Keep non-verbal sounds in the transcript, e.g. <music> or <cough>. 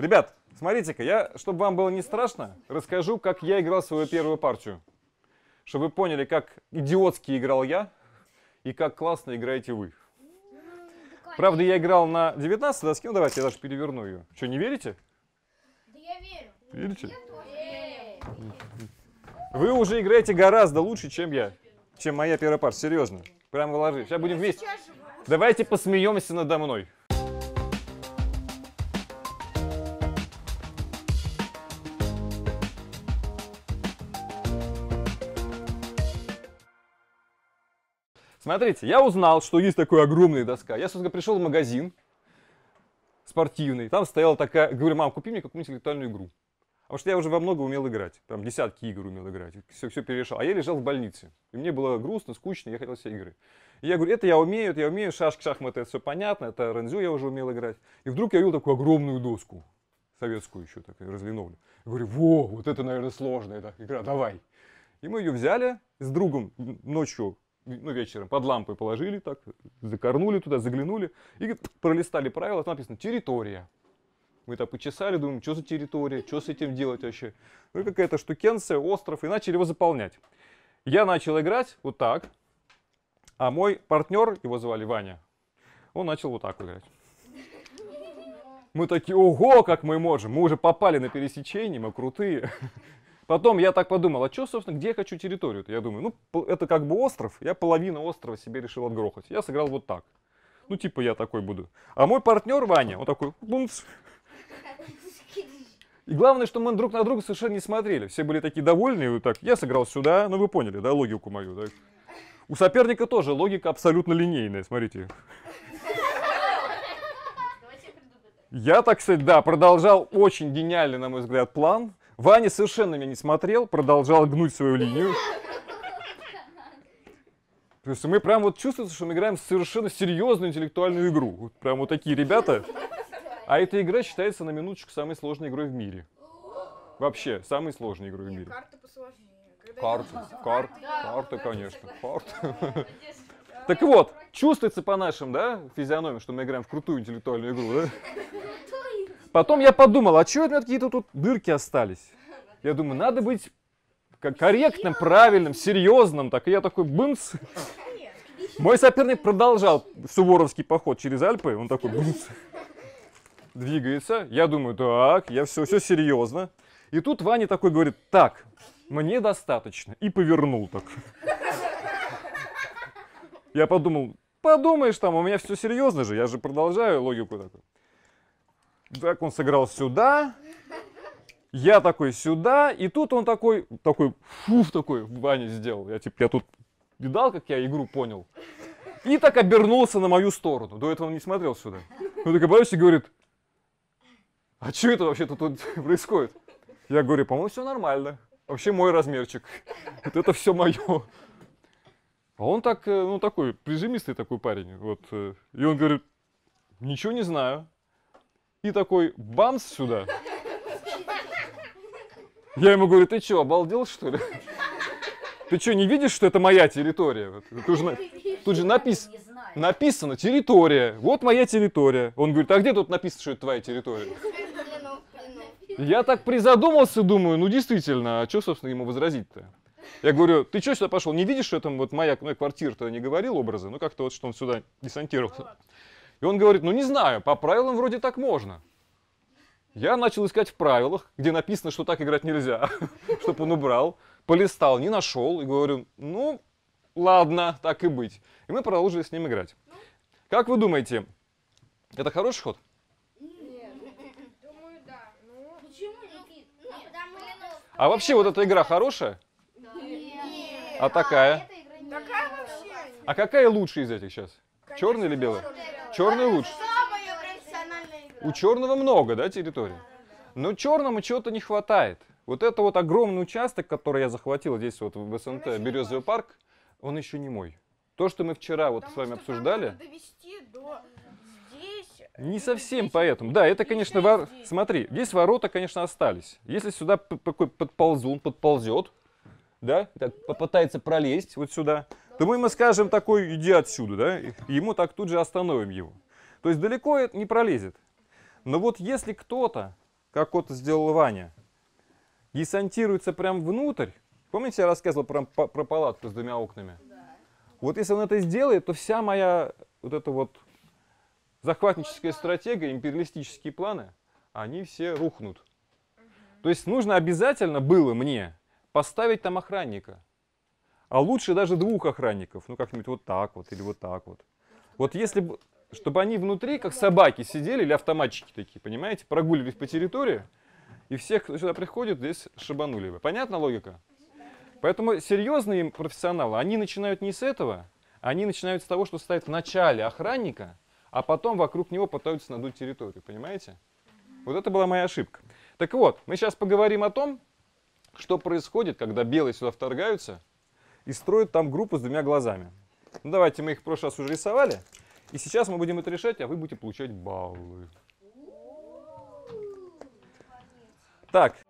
Ребят, смотрите-ка, я, чтобы вам было не страшно, расскажу, как я играл свою первую партию. Чтобы вы поняли, как идиотски играл я и как классно играете вы. Правда, я играл на 19 доске. Ну, давайте я даже переверну ее. Что, не верите? Да я верю. Верите? Вы уже играете гораздо лучше, чем я. Чем моя первая партия. Серьезно. Прям выложи. Сейчас будем вместе. Давайте посмеемся надо мной. Смотрите, я узнал, что есть такая огромная доска. Я, собственно, пришел в магазин спортивный, там стояла такая... Говорю, мам, купи мне какую-нибудь интеллектуальную игру. Потому что я уже во много умел играть. Там десятки игр умел играть. Все, все перешел. А я лежал в больнице. И мне было грустно, скучно, я хотел все игры. И я говорю, это я умею, это я умею, шашки, шахматы, это все понятно, это рензю я уже умел играть. И вдруг я увидел такую огромную доску, советскую еще, так разлиновленную. Я говорю, во, вот это, наверное, сложная игра, давай. И мы ее взяли с другом ночью ну, вечером под лампой положили так, закорнули туда, заглянули и пролистали правила, там написано «территория». Мы так почесали, думаем, что за территория, что с этим делать вообще. Ну, какая-то штукенция, остров, и начали его заполнять. Я начал играть вот так, а мой партнер, его звали Ваня, он начал вот так играть. Мы такие, ого, как мы можем, мы уже попали на пересечение, мы крутые. Потом я так подумал, а что, собственно, где я хочу территорию-то? Я думаю, ну, это как бы остров, я половину острова себе решил отгрохать. Я сыграл вот так. Ну, типа, я такой буду. А мой партнер Ваня, он такой, бумс. И главное, что мы друг на друга совершенно не смотрели. Все были такие довольные, вот так, я сыграл сюда, ну, вы поняли, да, логику мою, да? У соперника тоже логика абсолютно линейная, смотрите. Я, так сказать, да, продолжал очень гениальный, на мой взгляд, план. Ваня совершенно меня не смотрел, продолжал гнуть свою линию. То есть мы прям вот чувствуется, что мы играем совершенно серьезную интеллектуальную игру. Вот прям вот такие ребята. А эта игра считается на минуточку самой сложной игрой в мире. Вообще, самой сложной игрой в мире. Карты посложнее. Карты, карты, карты, конечно. Карты. <laughs> Так вот, чувствуется по нашим, да, физиономиям, что мы играем в крутую интеллектуальную игру, да? Потом я подумал, а что у меня какие-то тут дырки остались? Я думаю, надо быть ну, корректным, правильным, серьезным. Так и я такой бымц. Мой соперник продолжал суворовский поход через Альпы. Он такой бымц. Двигается. Я думаю, так, я все, все серьезно. И тут Ваня такой говорит, так, мне достаточно. И повернул так. Я подумал, подумаешь там, у меня все серьезно же, я же продолжаю логику такую. Так, он сыграл сюда. Я такой сюда. И тут он такой, такой, фуф, такой, в бане сделал. Я типа, я тут видал, как я игру понял. И так обернулся на мою сторону. До этого он не смотрел сюда. Ну так оборачивается и говорит, а что это вообще-то тут <laughs> происходит? Я говорю, по-моему, все нормально. Вообще мой размерчик. Вот это все мое. А он так, э, ну такой, прижимистый такой парень. Вот. Э, и он говорит, ничего не знаю. И такой бамс сюда. Я ему говорю, ты что, обалдел что ли? Ты что, не видишь, что это моя территория? Тут же, тут же напис... написано территория. Вот моя территория. Он говорит, а где тут написано, что это твоя территория? Я так призадумался, думаю, ну действительно, а что, собственно, ему возразить-то? Я говорю, ты что сюда пошел? Не видишь, что это вот моя, моя ну, квартира-то не говорил образы? Ну как-то вот, что он сюда десантировался. Ну и он говорит, ну не знаю, по правилам вроде так можно. Я начал искать в правилах, где написано, что так играть нельзя, <laughs> чтобы он убрал. Полистал, не нашел, и говорю, ну, ладно, так и быть. И мы продолжили с ним играть. Как вы думаете, это хороший ход? А вообще вот эта игра хорошая? Да. А такая? Такая вообще. А какая лучше из этих сейчас? Конечно, Черный или белый? Черный лучше. У черного много, да, территории? Но черному чего-то не хватает. Вот это вот огромный участок, который я захватил здесь вот в СНТ, Березовый парк, он еще не мой. То, что мы вчера вот Потому с вами обсуждали... Э, не совсем здесь, поэтому. Да, это, конечно, вор... смотри, здесь ворота, конечно, остались. Если сюда такой подползун подползет, да, так попытается пролезть вот сюда, то мы ему скажем такой, иди отсюда, да, и ему так тут же остановим его. То есть далеко это не пролезет. Но вот если кто-то, как вот сделал Ваня, десантируется прям внутрь, помните, я рассказывал про, про палатку с двумя окнами? Да. Вот если он это сделает, то вся моя вот эта вот захватническая стратегия, империалистические планы, они все рухнут. То есть нужно обязательно было мне поставить там охранника. А лучше даже двух охранников, ну как-нибудь вот так вот или вот так вот. Вот если бы, чтобы они внутри, как собаки, сидели или автоматчики такие, понимаете, прогуливались по территории, и всех, кто сюда приходит, здесь шабанули бы. Понятна логика? Поэтому серьезные профессионалы, они начинают не с этого, они начинают с того, что стоят в начале охранника, а потом вокруг него пытаются надуть территорию, понимаете? Вот это была моя ошибка. Так вот, мы сейчас поговорим о том, что происходит, когда белые сюда вторгаются – и строят там группу с двумя глазами. Ну давайте, мы их в прошлый раз уже рисовали, и сейчас мы будем это решать, а вы будете получать баллы. Так,